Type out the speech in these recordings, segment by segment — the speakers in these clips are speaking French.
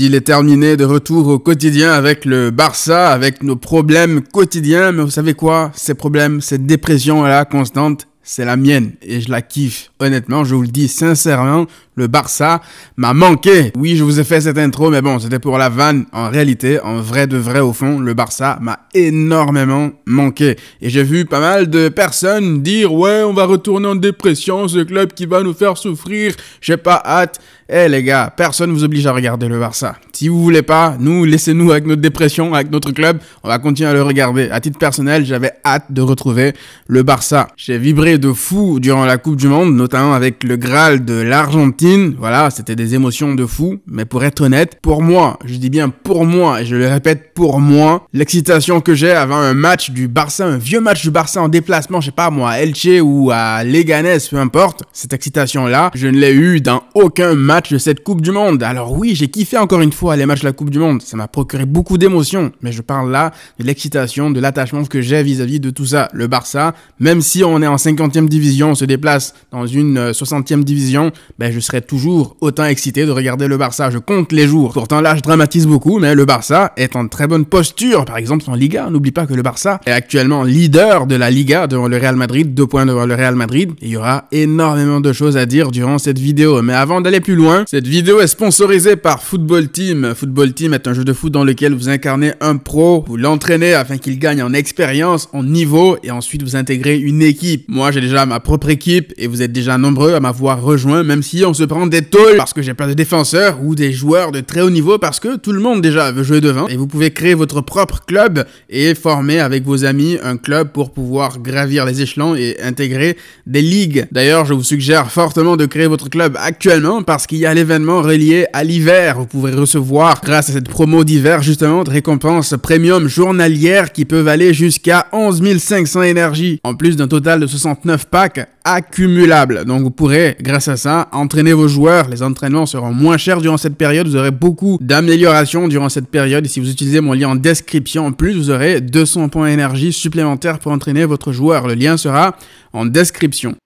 il est terminé, de retour au quotidien avec le Barça, avec nos problèmes quotidiens. Mais vous savez quoi Ces problèmes, cette dépression là constante, c'est la mienne et je la kiffe. Honnêtement, je vous le dis sincèrement, le Barça m'a manqué. Oui, je vous ai fait cette intro, mais bon, c'était pour la vanne. En réalité, en vrai de vrai au fond, le Barça m'a énormément manqué. Et j'ai vu pas mal de personnes dire, ouais, on va retourner en dépression, ce club qui va nous faire souffrir, j'ai pas hâte. Eh les gars, personne ne vous oblige à regarder le Barça. Si vous voulez pas, nous, laissez-nous avec notre dépression, avec notre club, on va continuer à le regarder. À titre personnel, j'avais hâte de retrouver le Barça. J'ai vibré de fou durant la Coupe du Monde, notamment avec le Graal de l'Argentine voilà, c'était des émotions de fou. Mais pour être honnête, pour moi, je dis bien pour moi, et je le répète pour moi, l'excitation que j'ai avant un match du Barça, un vieux match du Barça en déplacement, je sais pas moi, à Elche ou à Leganés, peu importe, cette excitation-là, je ne l'ai eu dans aucun match de cette Coupe du Monde. Alors oui, j'ai kiffé encore une fois les matchs de la Coupe du Monde, ça m'a procuré beaucoup d'émotions, mais je parle là de l'excitation, de l'attachement que j'ai vis-à-vis de tout ça. Le Barça, même si on est en 50e division, on se déplace dans une 60e euh, division, ben je serais toujours autant excité de regarder le Barça. Je compte les jours. Pourtant là, je dramatise beaucoup, mais le Barça est en très bonne posture. Par exemple, en Liga, n'oublie pas que le Barça est actuellement leader de la Liga devant le Real Madrid, deux points devant le Real Madrid. il y aura énormément de choses à dire durant cette vidéo. Mais avant d'aller plus loin, cette vidéo est sponsorisée par Football Team. Football Team est un jeu de foot dans lequel vous incarnez un pro, vous l'entraînez afin qu'il gagne en expérience, en niveau, et ensuite vous intégrez une équipe. Moi, j'ai déjà ma propre équipe et vous êtes déjà nombreux à m'avoir rejoint, même si on se de prendre des tôles parce que j'ai plein de défenseurs ou des joueurs de très haut niveau parce que tout le monde déjà veut jouer devant et vous pouvez créer votre propre club et former avec vos amis un club pour pouvoir gravir les échelons et intégrer des ligues. D'ailleurs, je vous suggère fortement de créer votre club actuellement parce qu'il y a l'événement relié à l'hiver. Vous pouvez recevoir grâce à cette promo d'hiver justement de récompenses premium journalières qui peuvent aller jusqu'à 11 500 énergies en plus d'un total de 69 packs accumulable. Donc vous pourrez, grâce à ça, entraîner vos joueurs. Les entraînements seront moins chers durant cette période. Vous aurez beaucoup d'améliorations durant cette période. Et si vous utilisez mon lien en description, en plus, vous aurez 200 points énergie supplémentaires pour entraîner votre joueur. Le lien sera en description.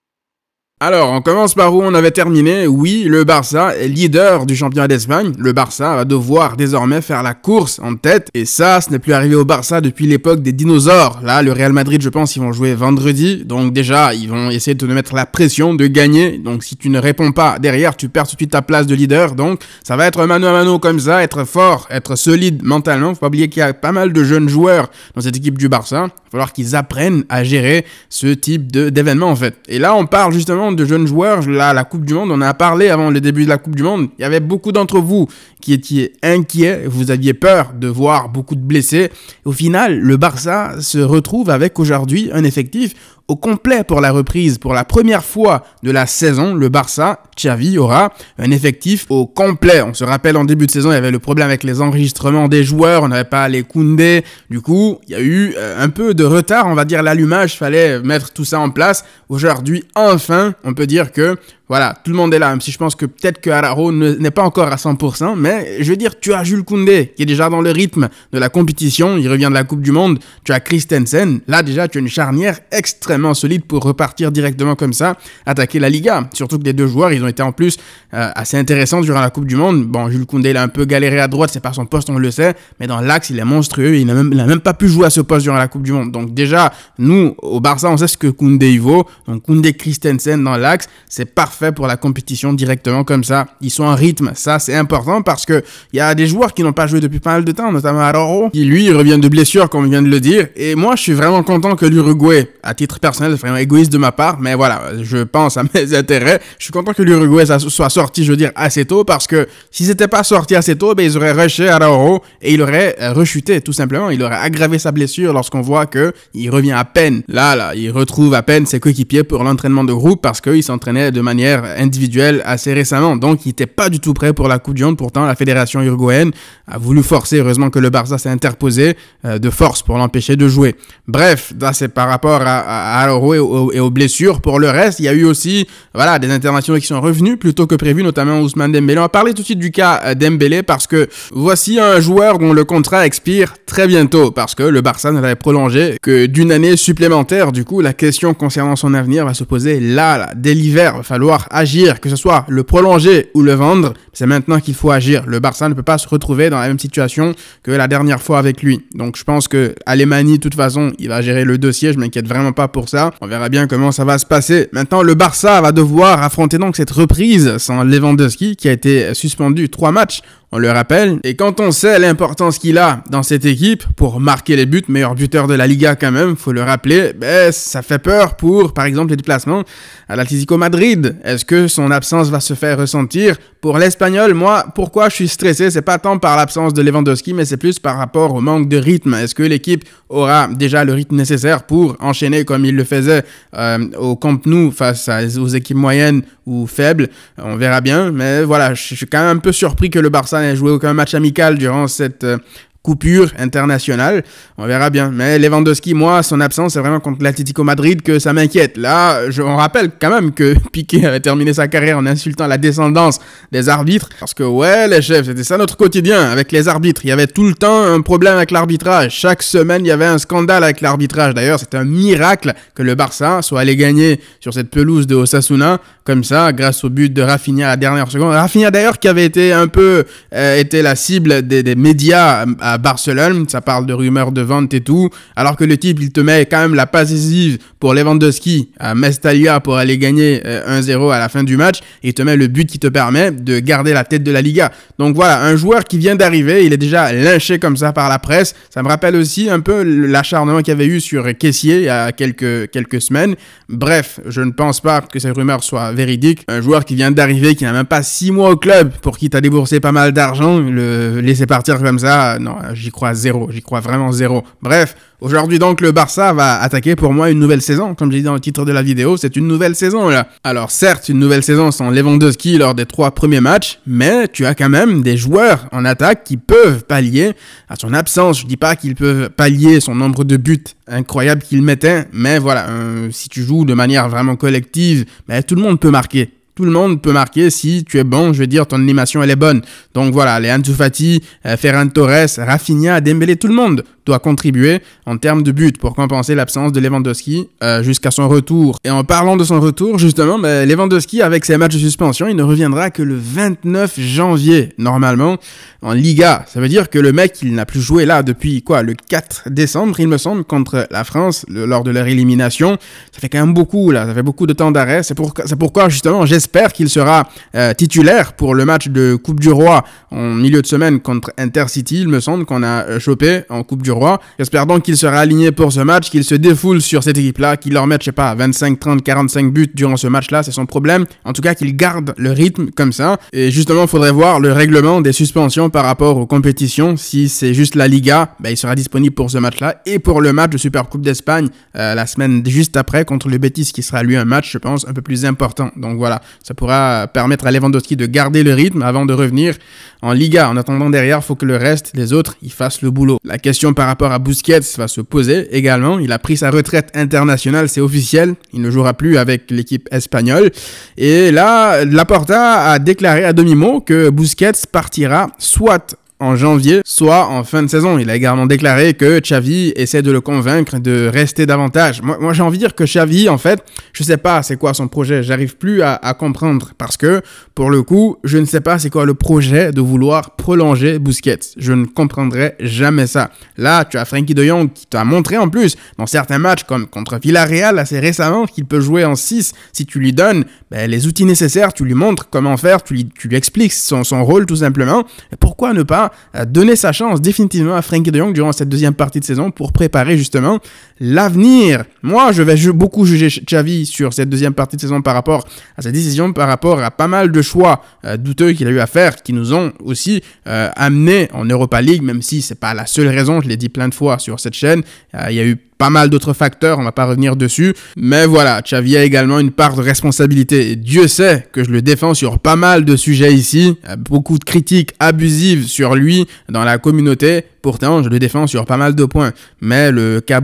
Alors, on commence par où on avait terminé. Oui, le Barça est leader du championnat d'Espagne. Le Barça va devoir désormais faire la course en tête. Et ça, ce n'est plus arrivé au Barça depuis l'époque des dinosaures. Là, le Real Madrid, je pense, ils vont jouer vendredi. Donc déjà, ils vont essayer de te mettre la pression, de gagner. Donc si tu ne réponds pas derrière, tu perds tout de suite ta place de leader. Donc ça va être mano à mano comme ça, être fort, être solide mentalement. Faut pas oublier qu'il y a pas mal de jeunes joueurs dans cette équipe du Barça. Il va falloir qu'ils apprennent à gérer ce type d'événement en fait. Et là, on parle justement de jeunes joueurs. Là, la Coupe du Monde, on en a parlé avant le début de la Coupe du Monde. Il y avait beaucoup d'entre vous qui étiez inquiets. Vous aviez peur de voir beaucoup de blessés. Au final, le Barça se retrouve avec aujourd'hui un effectif au complet pour la reprise. Pour la première fois de la saison, le Barça, Xavi, aura un effectif au complet. On se rappelle en début de saison, il y avait le problème avec les enregistrements des joueurs, on n'avait pas les Koundé. Du coup, il y a eu euh, un peu de retard, on va dire l'allumage, fallait mettre tout ça en place. Aujourd'hui, enfin, on peut dire que voilà, tout le monde est là, même si je pense que peut-être que Hararo n'est pas encore à 100%, mais je veux dire, tu as Jules Koundé, qui est déjà dans le rythme de la compétition, il revient de la Coupe du Monde, tu as Christensen, là déjà tu as une charnière extrêmement solide pour repartir directement comme ça, attaquer la Liga. Surtout que les deux joueurs, ils ont été en plus euh, assez intéressants durant la Coupe du Monde. Bon, Jules Koundé, il a un peu galéré à droite, c'est par son poste, on le sait, mais dans l'axe, il est monstrueux, il n'a même, pas pu jouer à ce poste durant la Coupe du Monde. Donc déjà, nous, au Barça, on sait ce que Koundé y vaut, donc Koundé Christensen dans l'axe, c'est parfait fait pour la compétition directement comme ça. Ils sont en rythme. Ça, c'est important parce que il y a des joueurs qui n'ont pas joué depuis pas mal de temps, notamment Aroro, qui lui revient de blessure, comme on vient de le dire. Et moi, je suis vraiment content que l'Uruguay, à titre personnel, c'est vraiment égoïste de ma part, mais voilà, je pense à mes intérêts. Je suis content que l'Uruguay soit sorti, je veux dire, assez tôt parce que s'ils n'étaient pas sorti assez tôt, ben, ils auraient rushé Aroro et il aurait euh, rechuté, tout simplement. Il aurait aggravé sa blessure lorsqu'on voit que il revient à peine. Là, là, il retrouve à peine ses coéquipiers pour l'entraînement de groupe parce qu'il s'entraînait de manière individuelle assez récemment. Donc, il n'était pas du tout prêt pour la Coupe du Pourtant, la fédération uruguayenne a voulu forcer. Heureusement que le Barça s'est interposé euh, de force pour l'empêcher de jouer. Bref, ça c'est par rapport à, à, et, aux, blessures. Pour le reste, il y a eu aussi voilà, des internationaux qui sont revenus plutôt que prévu, notamment Ousmane Dembélé. On va parler tout de suite du cas euh, Dembélé parce que voici un joueur dont le contrat expire très bientôt parce que le Barça ne l'avait prolongé que d'une année supplémentaire. Du coup, la question concernant son avenir va se poser là, là dès l'hiver. Va falloir agir, que ce soit le prolonger ou le vendre, c'est maintenant qu'il faut agir. Le Barça ne peut pas se retrouver dans la même situation que la dernière fois avec lui. Donc je pense que Alemani, de toute façon, il va gérer le dossier. Je m'inquiète vraiment pas pour ça. On verra bien comment ça va se passer. Maintenant, le Barça va devoir affronter donc cette reprise sans Lewandowski qui a été suspendu trois matchs on le rappelle. Et quand on sait l'importance qu'il a dans cette équipe pour marquer les buts, meilleur buteur de la Liga quand même, faut le rappeler, ben, ça fait peur pour, par exemple, les déplacements à l'Atlético Madrid. Est-ce que son absence va se faire ressentir Pour l'Espagnol, moi, pourquoi je suis stressé C'est pas tant par l'absence de Lewandowski, mais c'est plus par rapport au manque de rythme. Est-ce que l'équipe aura déjà le rythme nécessaire pour enchaîner comme il le faisait euh, au Camp Nou face aux équipes moyennes ou faibles On verra bien, mais voilà, je suis quand même un peu surpris que le Barça jouer joué aucun match amical durant cette euh, coupure internationale. On verra bien. Mais Lewandowski, moi, son absence, c'est vraiment contre l'Atlético Madrid que ça m'inquiète. Là, je, on rappelle quand même que Piqué avait terminé sa carrière en insultant la descendance des arbitres. Parce que, ouais, les chefs, c'était ça notre quotidien avec les arbitres. Il y avait tout le temps un problème avec l'arbitrage. Chaque semaine, il y avait un scandale avec l'arbitrage. D'ailleurs, c'est un miracle que le Barça soit allé gagner sur cette pelouse de Osasuna, comme ça, grâce au but de Rafinha à la dernière seconde. Rafinha, d'ailleurs, qui avait été un peu, euh, était la cible des, des médias à euh, Barcelone, ça parle de rumeurs de vente et tout, alors que le type, il te met quand même la passe décisive pour Lewandowski à Mestalia pour aller gagner 1-0 euh, à la fin du match, il te met le but qui te permet de garder la tête de la Liga. Donc voilà, un joueur qui vient d'arriver, il est déjà lynché comme ça par la presse, ça me rappelle aussi un peu l'acharnement qu'il y avait eu sur Caissier il y a quelques, quelques semaines. Bref, je ne pense pas que ces rumeurs soient véridiques. Un joueur qui vient d'arriver, qui n'a même pas 6 mois au club, pour qui t'a déboursé pas mal d'argent, le laisser partir comme ça, non, j'y crois zéro, j'y crois vraiment zéro. Bref, aujourd'hui donc le Barça va attaquer pour moi une nouvelle saison. Comme j'ai dit dans le titre de la vidéo, c'est une nouvelle saison là. Alors certes, une nouvelle saison sans Lewandowski lors des trois premiers matchs, mais tu as quand même des joueurs en attaque qui peuvent pallier à son absence. Je dis pas qu'ils peuvent pallier son nombre de buts incroyable qu'il mettait, mais voilà, euh, si tu joues de manière vraiment collective, ben, tout le monde peut marquer tout le monde peut marquer si tu es bon. Je veux dire, ton animation, elle est bonne. Donc voilà, les Antufati, euh, Ferran Torres, Rafinha, Dembélé, tout le monde doit contribuer en termes de but pour compenser l'absence de Lewandowski euh, jusqu'à son retour. Et en parlant de son retour, justement, ben, Lewandowski, avec ses matchs de suspension, il ne reviendra que le 29 janvier, normalement, en Liga. Ça veut dire que le mec, il n'a plus joué là depuis quoi Le 4 décembre, il me semble, contre la France, lors de leur élimination. Ça fait quand même beaucoup, là. Ça fait beaucoup de temps d'arrêt. C'est pour, pourquoi, justement, j'ai espère qu'il sera euh, titulaire pour le match de Coupe du Roi en milieu de semaine contre Intercity, il me semble qu'on a euh, chopé en Coupe du Roi. J'espère donc qu'il sera aligné pour ce match, qu'il se défoule sur cette équipe-là, qu'il leur mette, je sais pas, 25, 30, 45 buts durant ce match-là, c'est son problème. En tout cas, qu'il garde le rythme comme ça. Et justement, il faudrait voir le règlement des suspensions par rapport aux compétitions. Si c'est juste la Liga, ben, il sera disponible pour ce match-là et pour le match de Super Coupe d'Espagne euh, la semaine juste après contre le Betis, qui sera lui un match, je pense, un peu plus important. Donc voilà, ça pourra permettre à Lewandowski de garder le rythme avant de revenir en Liga. En attendant derrière, il faut que le reste, les autres, y fassent le boulot. La question par rapport à Busquets va se poser également. Il a pris sa retraite internationale, c'est officiel. Il ne jouera plus avec l'équipe espagnole. Et là, Laporta a déclaré à demi-mot que Busquets partira soit en janvier, soit en fin de saison. Il a également déclaré que Xavi essaie de le convaincre de rester davantage. Moi, moi j'ai envie de dire que Xavi, en fait, je sais pas c'est quoi son projet. J'arrive plus à, comprendre parce que, pour le coup, je ne sais pas c'est quoi le projet de vouloir prolonger Busquets. Je ne comprendrai jamais ça. Là, tu as Frankie de Jong qui t'a montré en plus dans certains matchs comme contre Villarreal assez récemment qu'il peut jouer en 6 si tu lui donnes ben, les outils nécessaires, tu lui montres comment faire, tu lui, expliques son, rôle tout simplement. pourquoi ne pas donner sa chance définitivement à Frankie de Jong durant cette deuxième partie de saison pour préparer justement l'avenir. Moi, je vais beaucoup juger Xavi sur cette deuxième partie de saison par rapport à sa décision, par rapport à pas mal de choix euh, douteux qu'il a eu à faire, qui nous ont aussi euh, amené amenés en Europa League, même si c'est pas la seule raison, je l'ai dit plein de fois sur cette chaîne. Euh, il y a eu pas mal d'autres facteurs, on va pas revenir dessus. Mais voilà, Xavi a également une part de responsabilité. Dieu sait que je le défends sur pas mal de sujets ici. Beaucoup de critiques abusives sur lui dans la communauté. Pourtant, je le défends sur pas mal de points. Mais le cas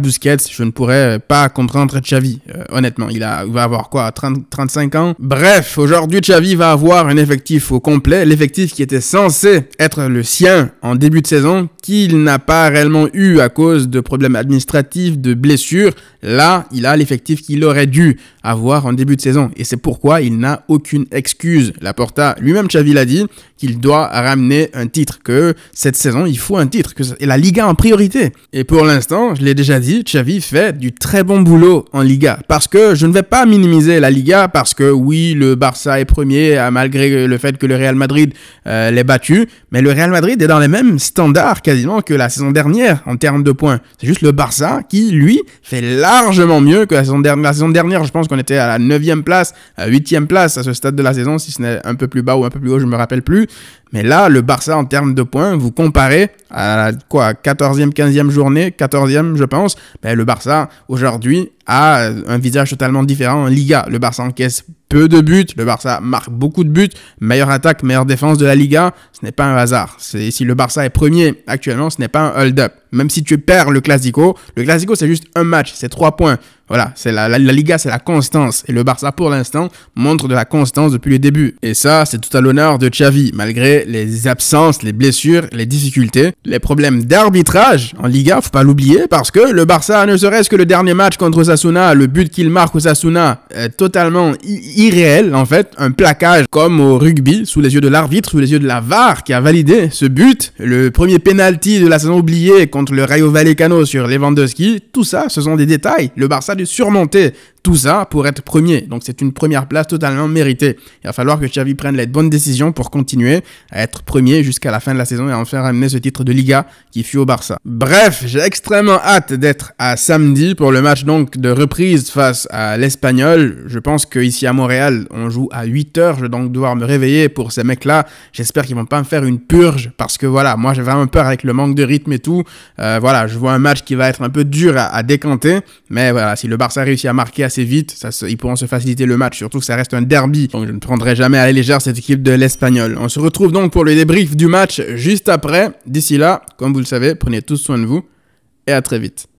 je ne pourrais pas comprendre Xavi. Euh, honnêtement, il, va avoir quoi 30, 35 ans Bref, aujourd'hui, Xavi va avoir un effectif au complet, l'effectif qui était censé être le sien en début de saison, qu'il n'a pas réellement eu à cause de problèmes administratifs, de blessures. Là, il a l'effectif qu'il aurait dû avoir en début de saison. Et c'est pourquoi il n'a aucune excuse. Laporta, lui-même, Xavi l'a dit, qu'il doit ramener un titre, que cette saison, il faut un titre, que et la Liga en priorité. Et pour l'instant, je l'ai déjà dit, Xavi fait du très bon boulot en Liga. Parce que je ne vais pas minimiser la Liga, parce que oui, le Barça est premier, euh, malgré le fait que le Real Madrid les euh, l'ait battu. Mais le Real Madrid est dans les mêmes standards quasiment que la saison dernière en termes de points. C'est juste le Barça qui, lui, fait largement mieux que la saison dernière. La saison dernière, je pense qu'on était à la 9e place, à 8e place à ce stade de la saison, si ce n'est un peu plus bas ou un peu plus haut, je ne me rappelle plus. Mais là, le Barça, en termes de points, vous comparez à quoi 14e, 15e journée, 14e, je pense. Mais ben, le Barça, aujourd'hui, a un visage totalement différent en Liga. Le Barça encaisse peu de buts, le Barça marque beaucoup de buts, meilleure attaque, meilleure défense de la Liga. Ce n'est pas un hasard. Si le Barça est premier actuellement, ce n'est pas un hold-up. Même si tu perds le Classico, le Classico, c'est juste un match, c'est trois points. Voilà, c'est la, Liga, c'est la constance. Et le Barça, pour l'instant, montre de la constance depuis le début. Et ça, c'est tout à l'honneur de Xavi, malgré les absences, les blessures, les difficultés, les problèmes d'arbitrage en Liga, faut pas l'oublier, parce que le Barça, ne serait-ce que le dernier match contre Osasuna, le but qu'il marque Osasuna, est totalement irréel, en fait, un plaquage comme au rugby, sous les yeux de l'arbitre, sous les yeux de la VAR, qui a validé ce but, le premier penalty de la saison oubliée contre le Rayo Vallecano sur Lewandowski, tout ça, ce sont des détails. Le Barça surmonter tout ça pour être premier. Donc c'est une première place totalement méritée. Il va falloir que Xavi prenne les bonnes décisions pour continuer à être premier jusqu'à la fin de la saison et enfin ramener ce titre de Liga qui fut au Barça. Bref, j'ai extrêmement hâte d'être à samedi pour le match donc de reprise face à l'Espagnol. Je pense qu'ici à Montréal, on joue à 8 heures. Je vais donc devoir me réveiller pour ces mecs-là. J'espère qu'ils vont pas me faire une purge parce que voilà, moi j'ai vraiment peur avec le manque de rythme et tout. Euh, voilà, je vois un match qui va être un peu dur à, à décanter. Mais voilà, si le Barça réussit à marquer assez vite. Ça ils pourront se faciliter le match, surtout que ça reste un derby. Donc je ne prendrai jamais à la légère cette équipe de l'Espagnol. On se retrouve donc pour le débrief du match juste après. D'ici là, comme vous le savez, prenez tous soin de vous et à très vite.